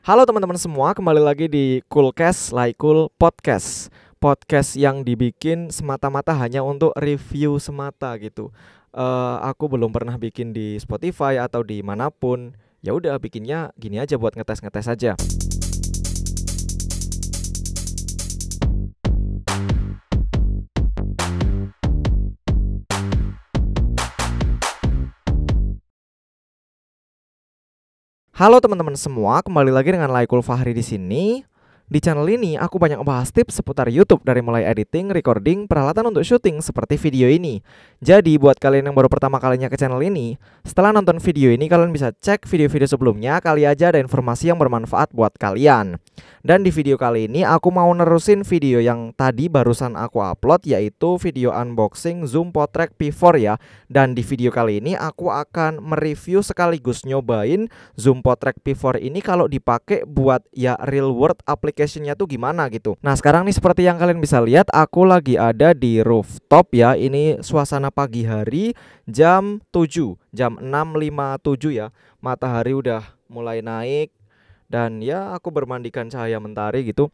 Halo teman-teman semua, kembali lagi di Coolcast like Cool Podcast. Podcast yang dibikin semata-mata hanya untuk review semata gitu. Uh, aku belum pernah bikin di Spotify atau di manapun. Ya udah bikinnya gini aja buat ngetes-ngetes aja. -ngetes Halo teman-teman semua, kembali lagi dengan Laikul Fahri di sini. Di channel ini, aku banyak bahas tips seputar YouTube dari mulai editing, recording, peralatan untuk syuting seperti video ini. Jadi, buat kalian yang baru pertama kalinya ke channel ini, setelah nonton video ini kalian bisa cek video-video sebelumnya, kali aja ada informasi yang bermanfaat buat kalian. Dan di video kali ini, aku mau nerusin video yang tadi barusan aku upload, yaitu video unboxing Zoom Potrek P4 ya. Dan di video kali ini, aku akan mereview sekaligus nyobain Zoom Potrek P4 ini kalau dipakai buat ya real world application location-nya tuh gimana gitu. Nah sekarang nih seperti yang kalian bisa lihat aku lagi ada di rooftop ya. Ini suasana pagi hari jam 7, jam 6.57 ya. Matahari udah mulai naik dan ya aku bermandikan cahaya mentari gitu.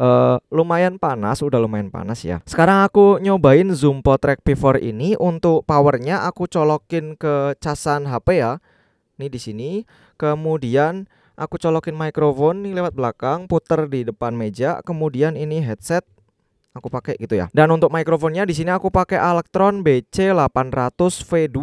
Uh, lumayan panas, udah lumayan panas ya. Sekarang aku nyobain zoom potrek P4 ini untuk powernya aku colokin ke casan HP ya. Ini di sini. Kemudian Aku colokin mikrofon nih lewat belakang, puter di depan meja, kemudian ini headset aku pakai gitu ya. Dan untuk mikrofonnya di sini aku pakai Electron BC800V2.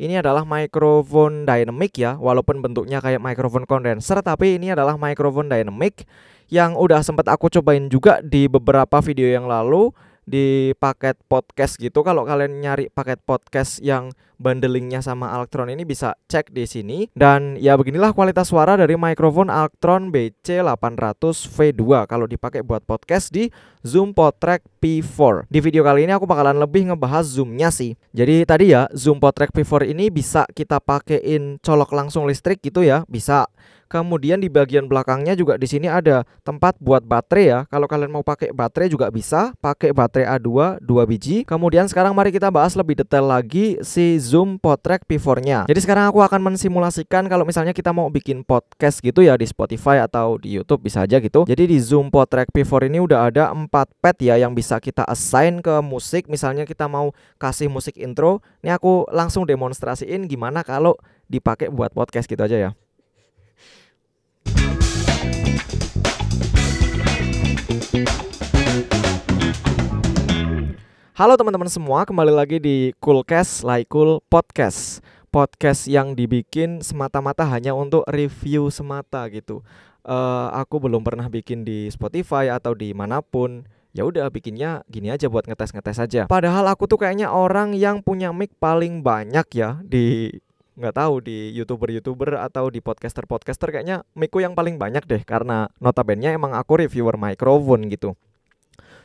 Ini adalah mikrofon dynamic ya, walaupun bentuknya kayak mikrofon kondenser tapi ini adalah mikrofon dynamic yang udah sempat aku cobain juga di beberapa video yang lalu di paket podcast gitu kalau kalian nyari paket podcast yang bundlingnya sama Alktron ini bisa cek di sini dan ya beginilah kualitas suara dari mikrofon Alktron BC800 V2 kalau dipakai buat podcast di Zoom Potrack P4 di video kali ini aku bakalan lebih ngebahas zoomnya sih jadi tadi ya Zoom Potrack P4 ini bisa kita pakein colok langsung listrik gitu ya bisa Kemudian di bagian belakangnya juga di sini ada tempat buat baterai ya. Kalau kalian mau pakai baterai juga bisa, pakai baterai A2 2 biji. Kemudian sekarang mari kita bahas lebih detail lagi si zoom potrek P4-nya. Jadi sekarang aku akan mensimulasikan kalau misalnya kita mau bikin podcast gitu ya di Spotify atau di YouTube bisa aja gitu. Jadi di zoom potrek P4 ini udah ada 4 pad ya yang bisa kita assign ke musik. Misalnya kita mau kasih musik intro, ini aku langsung demonstrasiin gimana kalau dipakai buat podcast gitu aja ya. Halo teman-teman semua, kembali lagi di Coolcast like Cool Podcast. Podcast yang dibikin semata-mata hanya untuk review semata gitu. Uh, aku belum pernah bikin di Spotify atau di manapun. Ya udah bikinnya gini aja buat ngetes-ngetes aja. Padahal aku tuh kayaknya orang yang punya mic paling banyak ya di nggak tahu di youtuber-youtuber atau di podcaster-podcaster kayaknya Miku yang paling banyak deh karena notabene emang aku reviewer microphone gitu.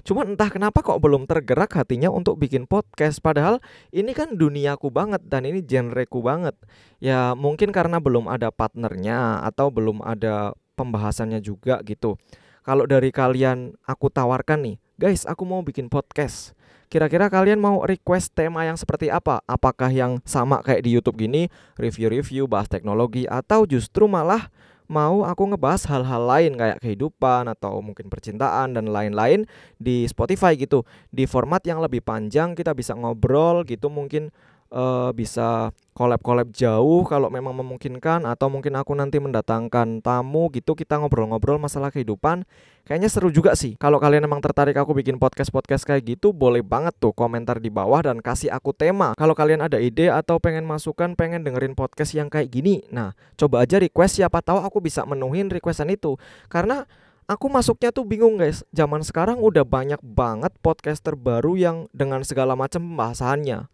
Cuman entah kenapa kok belum tergerak hatinya untuk bikin podcast Padahal ini kan duniaku banget dan ini genreku banget Ya mungkin karena belum ada partnernya atau belum ada pembahasannya juga gitu Kalau dari kalian aku tawarkan nih Guys aku mau bikin podcast Kira-kira kalian mau request tema yang seperti apa? Apakah yang sama kayak di YouTube gini, review-review bahas teknologi atau justru malah mau aku ngebahas hal-hal lain kayak kehidupan atau mungkin percintaan dan lain-lain di Spotify gitu. Di format yang lebih panjang kita bisa ngobrol gitu mungkin uh, bisa collab-collab jauh kalau memang memungkinkan atau mungkin aku nanti mendatangkan tamu gitu kita ngobrol-ngobrol masalah kehidupan kayaknya seru juga sih kalau kalian emang tertarik aku bikin podcast-podcast kayak gitu boleh banget tuh komentar di bawah dan kasih aku tema kalau kalian ada ide atau pengen masukan pengen dengerin podcast yang kayak gini nah coba aja request siapa tahu aku bisa menuhin requestan itu karena aku masuknya tuh bingung guys. Zaman sekarang udah banyak banget podcast terbaru yang dengan segala macam pembahasannya.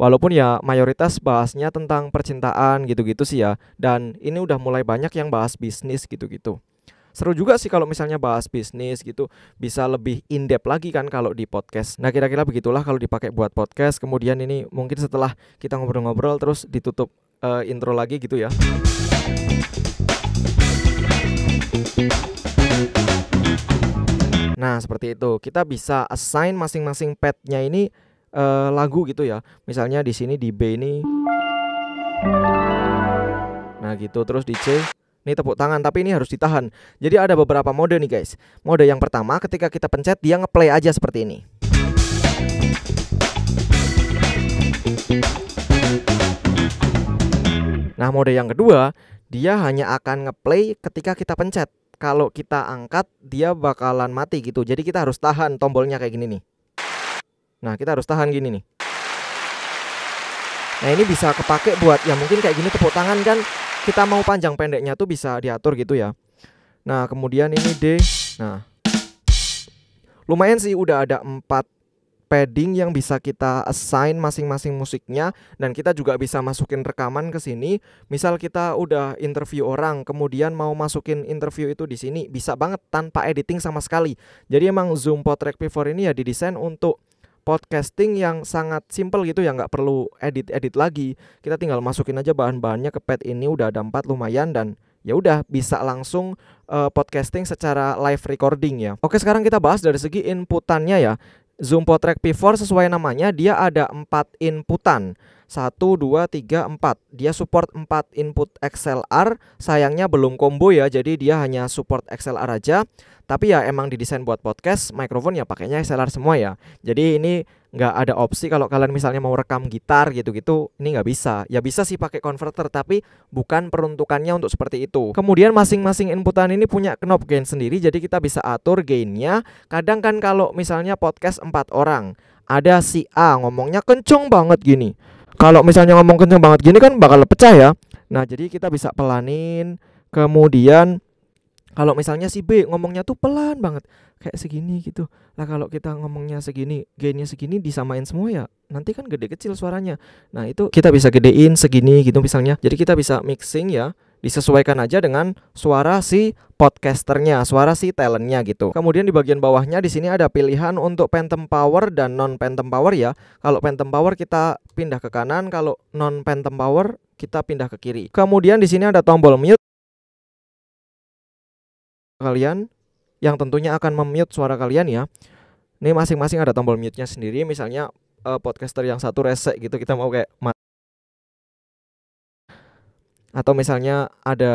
Walaupun ya mayoritas bahasnya tentang percintaan gitu-gitu sih ya. Dan ini udah mulai banyak yang bahas bisnis gitu-gitu. Seru juga sih kalau misalnya bahas bisnis gitu bisa lebih in depth lagi kan kalau di podcast. Nah kira-kira begitulah kalau dipakai buat podcast. Kemudian ini mungkin setelah kita ngobrol-ngobrol terus ditutup uh, intro lagi gitu ya. Nah seperti itu kita bisa assign masing-masing petnya ini uh, lagu gitu ya. Misalnya di sini di B ini. Nah, gitu terus di C ini tepuk tangan tapi ini harus ditahan. Jadi ada beberapa mode nih guys. Mode yang pertama ketika kita pencet dia ngeplay aja seperti ini. Nah, mode yang kedua dia hanya akan ngeplay ketika kita pencet. Kalau kita angkat dia bakalan mati gitu. Jadi kita harus tahan tombolnya kayak gini nih. Nah, kita harus tahan gini nih. Nah, ini bisa kepake buat ya mungkin kayak gini tepuk tangan kan kita mau panjang pendeknya tuh bisa diatur gitu ya. Nah, kemudian ini D. Nah. Lumayan sih udah ada 4 padding yang bisa kita assign masing-masing musiknya dan kita juga bisa masukin rekaman ke sini. Misal kita udah interview orang, kemudian mau masukin interview itu di sini, bisa banget tanpa editing sama sekali. Jadi emang Zoom Potrek P4 ini ya didesain untuk podcasting yang sangat simple gitu ya nggak perlu edit-edit lagi. Kita tinggal masukin aja bahan-bahannya ke pad ini udah ada empat lumayan dan ya udah bisa langsung uh, podcasting secara live recording ya. Oke, sekarang kita bahas dari segi inputannya ya. Zoom Potrek P4 sesuai namanya dia ada empat inputan. 1, 2, 3, 4 Dia support 4 input XLR Sayangnya belum combo ya Jadi dia hanya support XLR aja Tapi ya emang didesain buat podcast Mikrofon ya pakainya XLR semua ya Jadi ini nggak ada opsi Kalau kalian misalnya mau rekam gitar gitu-gitu Ini nggak bisa Ya bisa sih pakai converter Tapi bukan peruntukannya untuk seperti itu Kemudian masing-masing inputan ini punya knob gain sendiri Jadi kita bisa atur gainnya Kadang kan kalau misalnya podcast 4 orang ada si A ngomongnya kenceng banget gini kalau misalnya ngomong kenceng banget gini kan bakal pecah ya nah jadi kita bisa pelanin kemudian kalau misalnya si B ngomongnya tuh pelan banget kayak segini gitu lah kalau kita ngomongnya segini gainnya segini disamain semua ya nanti kan gede kecil suaranya nah itu kita bisa gedein segini gitu misalnya jadi kita bisa mixing ya disesuaikan aja dengan suara si podcasternya, suara si talentnya gitu. Kemudian di bagian bawahnya di sini ada pilihan untuk phantom power dan non phantom power ya. Kalau phantom power kita pindah ke kanan, kalau non phantom power kita pindah ke kiri. Kemudian di sini ada tombol mute. Kalian yang tentunya akan memute suara kalian ya. Ini masing-masing ada tombol mute-nya sendiri. Misalnya eh, podcaster yang satu resek gitu kita mau kayak atau misalnya ada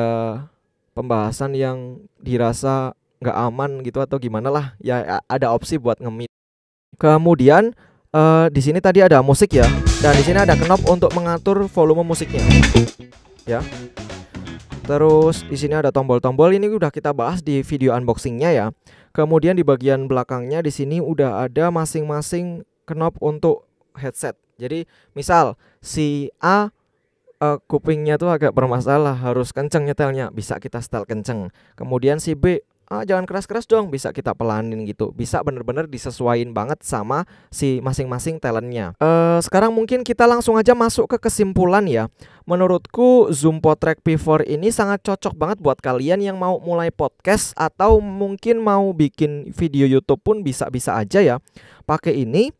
pembahasan yang dirasa nggak aman gitu atau gimana lah ya ada opsi buat ngemit kemudian uh, di sini tadi ada musik ya dan di sini ada knob untuk mengatur volume musiknya ya terus di sini ada tombol-tombol ini udah kita bahas di video unboxingnya ya kemudian di bagian belakangnya di sini udah ada masing-masing knob untuk headset jadi misal si A uh, kupingnya tuh agak bermasalah harus kenceng nyetelnya bisa kita setel kenceng kemudian si B ah jangan keras-keras dong bisa kita pelanin gitu bisa bener-bener disesuaikan banget sama si masing-masing talentnya uh, sekarang mungkin kita langsung aja masuk ke kesimpulan ya menurutku Zoom Potrek P4 ini sangat cocok banget buat kalian yang mau mulai podcast atau mungkin mau bikin video YouTube pun bisa-bisa aja ya pakai ini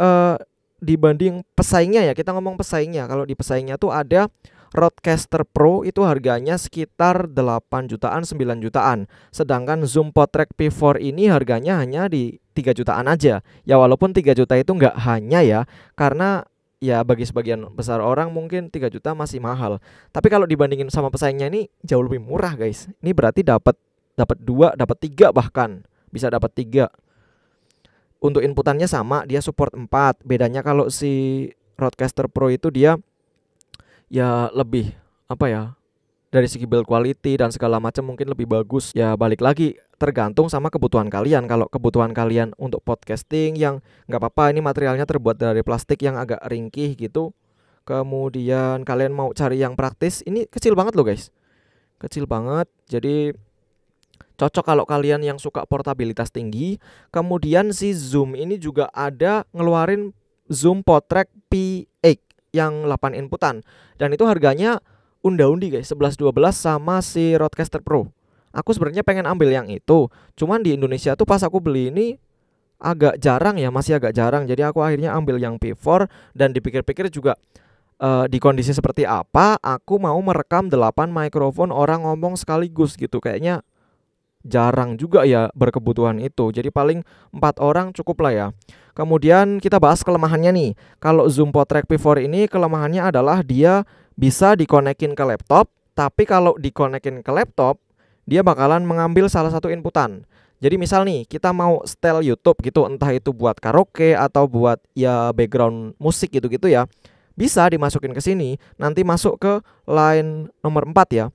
uh, dibanding pesaingnya ya kita ngomong pesaingnya kalau di pesaingnya tuh ada Roadcaster Pro itu harganya sekitar 8 jutaan 9 jutaan sedangkan Zoom Potrack P4 ini harganya hanya di 3 jutaan aja ya walaupun 3 juta itu nggak hanya ya karena ya bagi sebagian besar orang mungkin 3 juta masih mahal tapi kalau dibandingin sama pesaingnya ini jauh lebih murah guys ini berarti dapat dapat dua dapat tiga bahkan bisa dapat tiga untuk inputannya sama dia support 4 bedanya kalau si Roadcaster Pro itu dia ya lebih apa ya dari segi build quality dan segala macam mungkin lebih bagus ya balik lagi tergantung sama kebutuhan kalian kalau kebutuhan kalian untuk podcasting yang nggak apa-apa ini materialnya terbuat dari plastik yang agak ringkih gitu kemudian kalian mau cari yang praktis ini kecil banget loh guys kecil banget jadi Cocok kalau kalian yang suka portabilitas tinggi. Kemudian si Zoom ini juga ada ngeluarin Zoom Potrack P8 yang 8 inputan dan itu harganya unda-undi guys 11 12 sama si Rodecaster Pro. Aku sebenarnya pengen ambil yang itu. Cuman di Indonesia tuh pas aku beli ini agak jarang ya, masih agak jarang. Jadi aku akhirnya ambil yang P4 dan dipikir-pikir juga uh, di kondisi seperti apa aku mau merekam 8 mikrofon orang ngomong sekaligus gitu. Kayaknya jarang juga ya berkebutuhan itu. Jadi paling empat orang cukup lah ya. Kemudian kita bahas kelemahannya nih. Kalau Zoom Potrack P4 ini kelemahannya adalah dia bisa dikonekin ke laptop, tapi kalau dikonekin ke laptop, dia bakalan mengambil salah satu inputan. Jadi misal nih, kita mau setel YouTube gitu, entah itu buat karaoke atau buat ya background musik gitu-gitu ya. Bisa dimasukin ke sini, nanti masuk ke line nomor 4 ya.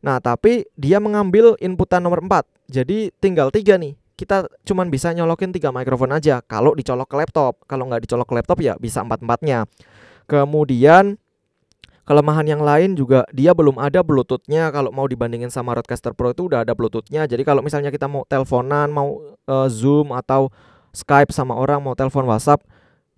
Nah, tapi dia mengambil inputan nomor 4. Jadi tinggal tiga nih. Kita cuman bisa nyolokin tiga mikrofon aja kalau dicolok ke laptop. Kalau nggak dicolok ke laptop ya bisa empat-empatnya. Kemudian kelemahan yang lain juga dia belum ada bluetoothnya kalau mau dibandingin sama Rodecaster Pro itu udah ada bluetoothnya jadi kalau misalnya kita mau teleponan mau uh, zoom atau skype sama orang mau telepon whatsapp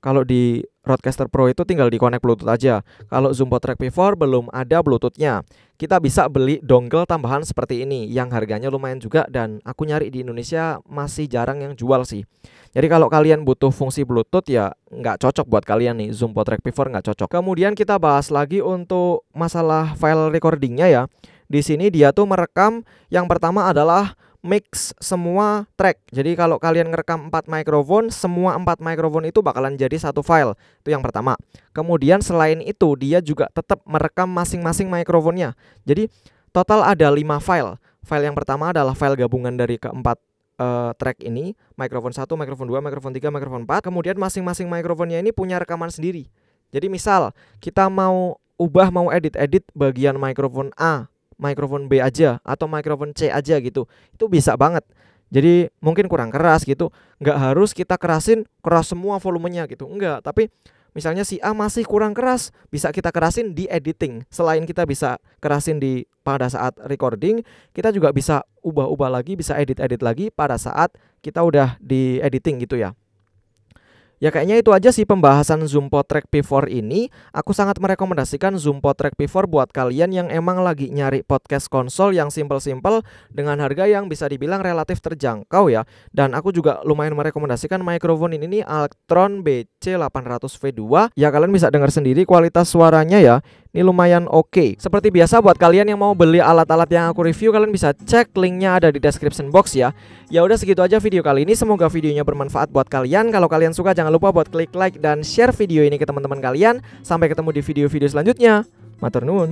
kalau di Roadcaster Pro itu tinggal di connect Bluetooth aja. Kalau zoom Track P4 belum ada Bluetoothnya. Kita bisa beli dongle tambahan seperti ini yang harganya lumayan juga dan aku nyari di Indonesia masih jarang yang jual sih. Jadi kalau kalian butuh fungsi Bluetooth ya nggak cocok buat kalian nih zoom Track P4 nggak cocok. Kemudian kita bahas lagi untuk masalah file recordingnya ya. Di sini dia tuh merekam yang pertama adalah mix semua track. Jadi kalau kalian ngerekam 4 mikrofon, semua 4 mikrofon itu bakalan jadi satu file. Itu yang pertama. Kemudian selain itu dia juga tetap merekam masing-masing mikrofonnya. Jadi total ada 5 file. File yang pertama adalah file gabungan dari keempat uh, track ini, mikrofon 1, mikrofon 2, mikrofon 3, mikrofon 4. Kemudian masing-masing mikrofonnya ini punya rekaman sendiri. Jadi misal kita mau ubah mau edit-edit bagian mikrofon A mikrofon B aja atau mikrofon C aja gitu itu bisa banget jadi mungkin kurang keras gitu nggak harus kita kerasin keras semua volumenya gitu enggak tapi misalnya si A masih kurang keras bisa kita kerasin di editing selain kita bisa kerasin di pada saat recording kita juga bisa ubah-ubah lagi bisa edit-edit lagi pada saat kita udah di editing gitu ya Ya kayaknya itu aja sih pembahasan Zoom Potrek P4 ini. Aku sangat merekomendasikan Zoom Potrek P4 buat kalian yang emang lagi nyari podcast konsol yang simple-simple dengan harga yang bisa dibilang relatif terjangkau ya. Dan aku juga lumayan merekomendasikan mikrofon ini nih Altron BC800V2. Ya kalian bisa dengar sendiri kualitas suaranya ya. Ini lumayan oke. Okay. Seperti biasa buat kalian yang mau beli alat-alat yang aku review kalian bisa cek linknya ada di description box ya. Ya udah segitu aja video kali ini. Semoga videonya bermanfaat buat kalian. Kalau kalian suka jangan lupa buat klik like dan share video ini ke teman-teman kalian. Sampai ketemu di video-video selanjutnya. Matur